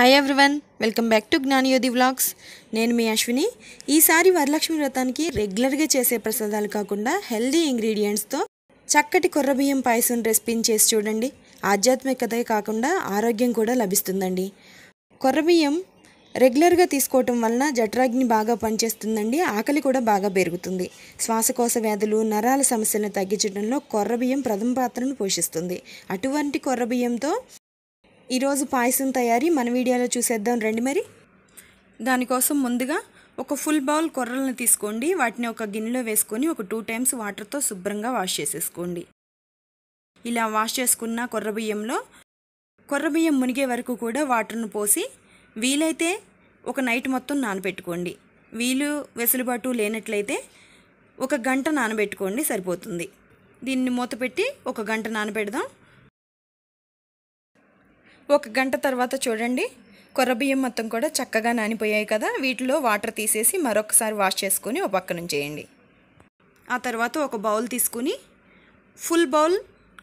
hi everyone welcome back to Gnanayodhi vlogs నేను మీ అశ్విని ఈసారి వరలక్ష్మి వ్రతానికి రెగ్యులర్గా చేసే ప్రసాదాలు కాకుండా హెల్దీ ఇంగ్రీడియంట్స్తో చక్కటి కొర్రబియ్యం పాయసం రెసిపీని చేసి చూడండి ఆధ్యాత్మికతే కాకుండా ఆరోగ్యం కూడా లభిస్తుందండి కొర్రబియ్యం రెగ్యులర్గా తీసుకోవటం వలన జఠరాగ్ని బాగా పనిచేస్తుందండి ఆకలి కూడా బాగా పెరుగుతుంది శ్వాసకోశ వ్యాధులు నరాల సమస్యలను తగ్గించడంలో కొర్రబియ్యం ప్రథమ పాత్రను పోషిస్తుంది అటువంటి కొర్రబియ్యంతో ఈరోజు పాయసం తయారీ మన వీడియోలో చూసేద్దాం రండి మరి దానికోసం ముందుగా ఒక ఫుల్ బౌల్ కొర్రలను తీసుకోండి వాటిని ఒక గిన్నెలో వేసుకొని ఒక టూ టైమ్స్ వాటర్తో శుభ్రంగా వాష్ చేసేసుకోండి ఇలా వాష్ చేసుకున్న కొర్ర బియ్యంలో కొర్ర బియ్యం మునిగే వరకు కూడా వాటర్ను పోసి వీలైతే ఒక నైట్ మొత్తం నానబెట్టుకోండి వీలు వెసులుబాటు లేనట్లయితే ఒక గంట నానబెట్టుకోండి సరిపోతుంది దీన్ని మూత పెట్టి ఒక గంట నానబెడదాం ఒక గంట తర్వాత చూడండి బియ్యం మొత్తం కూడా చక్కగా నానిపోయాయి కదా వీటిలో వాటర్ తీసేసి మరొకసారి వాష్ చేసుకొని ఒక పక్క చేయండి ఆ తర్వాత ఒక బౌల్ తీసుకుని ఫుల్ బౌల్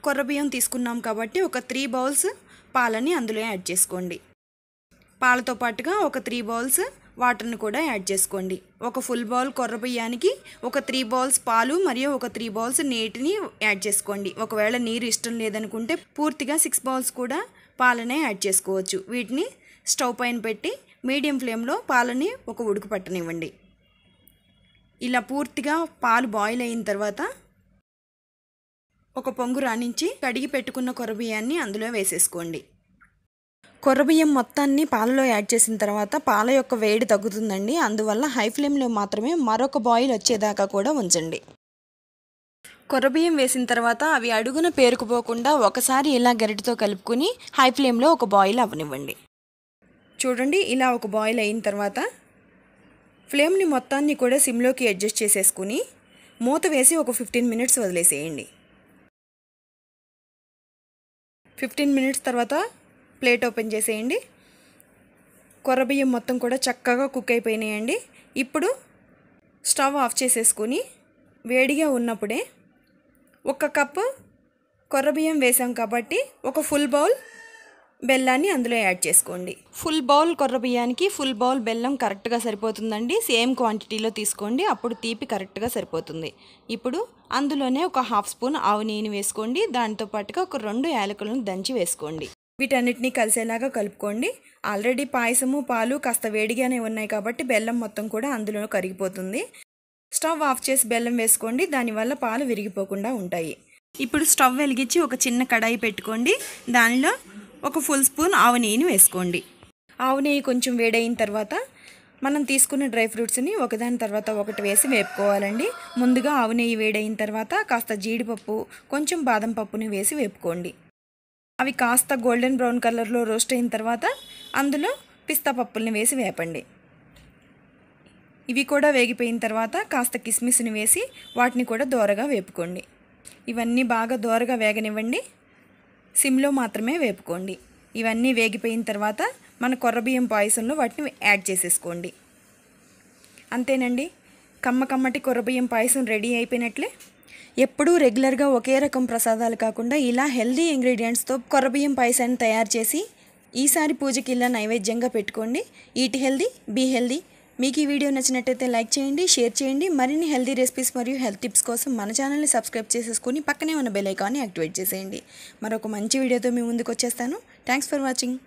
కొర్రబియ్యం తీసుకున్నాం కాబట్టి ఒక త్రీ బౌల్స్ పాలని అందులో యాడ్ చేసుకోండి పాలతో పాటుగా ఒక త్రీ బౌల్స్ వాటర్ని కూడా యాడ్ చేసుకోండి ఒక ఫుల్ బౌల్ కొర్రబియ్యానికి ఒక త్రీ బౌల్స్ పాలు మరియు ఒక త్రీ బౌల్స్ నీటిని యాడ్ చేసుకోండి ఒకవేళ నీరు ఇష్టం లేదనుకుంటే పూర్తిగా సిక్స్ బౌల్స్ కూడా పాలనే యాడ్ చేసుకోవచ్చు వీటిని స్టవ్ పైన పెట్టి మీడియం ఫ్లేమ్లో పాలని ఒక ఉడుకు పట్టనివ్వండి ఇలా పూర్తిగా పాలు బాయిల్ అయిన తర్వాత ఒక పొంగు రాణించి కడిగి పెట్టుకున్న కొరబియ్యాన్ని అందులో వేసేసుకోండి కొర్రబియ్యం మొత్తాన్ని పాలలో యాడ్ చేసిన తర్వాత పాల యొక్క వేడి తగ్గుతుందండి అందువల్ల హై ఫ్లేమ్లో మాత్రమే మరొక బాయిల్ వచ్చేదాకా కూడా ఉంచండి కొర్రబియ్యం వేసిన తర్వాత అవి అడుగున పేరుకుపోకుండా ఒకసారి ఇలా గరిటతో కలుపుకుని హై ఫ్లేమ్లో ఒక బాయిల్ అవ్వనివ్వండి చూడండి ఇలా ఒక బాయిల్ అయిన తర్వాత ఫ్లేమ్ని మొత్తాన్ని కూడా సిమ్లోకి అడ్జస్ట్ చేసేసుకుని మూత వేసి ఒక ఫిఫ్టీన్ మినిట్స్ వదిలేసేయండి ఫిఫ్టీన్ మినిట్స్ తర్వాత ప్లేట్ ఓపెన్ చేసేయండి కొర్రబియ్యం మొత్తం కూడా చక్కగా కుక్ అయిపోయినాయండి ఇప్పుడు స్టవ్ ఆఫ్ చేసేసుకుని వేడిగా ఉన్నప్పుడే ఒక కప్పు కొర్ర బియ్యం వేసాం కాబట్టి ఒక ఫుల్ బౌల్ బెల్లాన్ని అందులో యాడ్ చేసుకోండి ఫుల్ బౌల్ కొర్ర బియ్యానికి ఫుల్ బౌల్ బెల్లం కరెక్ట్గా సరిపోతుందండి సేమ్ క్వాంటిటీలో తీసుకోండి అప్పుడు తీపి కరెక్ట్గా సరిపోతుంది ఇప్పుడు అందులోనే ఒక హాఫ్ స్పూన్ ఆవు నెయ్యిని వేసుకోండి దాంతో పాటుగా ఒక రెండు యాలకులను దంచి వేసుకోండి వీటన్నిటిని కలిసేలాగా కలుపుకోండి ఆల్రెడీ పాయసము పాలు కాస్త వేడిగానే ఉన్నాయి కాబట్టి బెల్లం మొత్తం కూడా అందులో కరిగిపోతుంది స్టవ్ ఆఫ్ చేసి బెల్లం వేసుకోండి దానివల్ల పాలు విరిగిపోకుండా ఉంటాయి ఇప్పుడు స్టవ్ వెలిగించి ఒక చిన్న కడాయి పెట్టుకోండి దానిలో ఒక ఫుల్ స్పూన్ ఆవు నెయ్యిని వేసుకోండి ఆవు నెయ్యి కొంచెం వేడైన తర్వాత మనం తీసుకున్న డ్రై ఫ్రూట్స్ని ఒకదాని తర్వాత ఒకటి వేసి వేపుకోవాలండి ముందుగా ఆవు నెయ్యి వేడైన తర్వాత కాస్త జీడిపప్పు కొంచెం బాదం పప్పుని వేసి వేపుకోండి అవి కాస్త గోల్డెన్ బ్రౌన్ కలర్లో రోస్ట్ అయిన తర్వాత అందులో పిస్తా పప్పుల్ని వేసి వేపండి ఇవి కూడా వేగిపోయిన తర్వాత కాస్త కిస్మిస్ని వేసి వాటిని కూడా దోరగా వేపుకోండి ఇవన్నీ బాగా దోరగా వేగనివ్వండి సిమ్లో మాత్రమే వేపుకోండి ఇవన్నీ వేగిపోయిన తర్వాత మన కొర్రబియ్యం పాయసంలో వాటిని యాడ్ చేసేసుకోండి అంతేనండి కమ్మ కమ్మటి కొర్రబియ్యం పాయసం రెడీ అయిపోయినట్లే ఎప్పుడూ రెగ్యులర్గా ఒకే రకం ప్రసాదాలు కాకుండా ఇలా హెల్దీ ఇంగ్రీడియంట్స్తో కొర్రబియ్యం పాయసాన్ని తయారు చేసి ఈసారి పూజకి ఇలా నైవేద్యంగా పెట్టుకోండి ఈట్ హెల్దీ బీ హెల్దీ మీకు ఈ వీడియో నచ్చినట్టయితే లైక్ చేయండి షేర్ చేయండి మరిన్ని హెల్తీ రెసిపీస్ మరియు హెల్త్ టిప్స్ కోసం మన ఛానల్ని సబ్స్క్రైబ్ చేసేసుకుని పక్కనే ఉన్న బెల్ ఐకాన్ని యాక్టివేట్ చేసేయండి మరొక మంచి వీడియోతో మీ ముందుకు వచ్చేస్తాను థ్యాంక్స్ ఫర్ వాచింగ్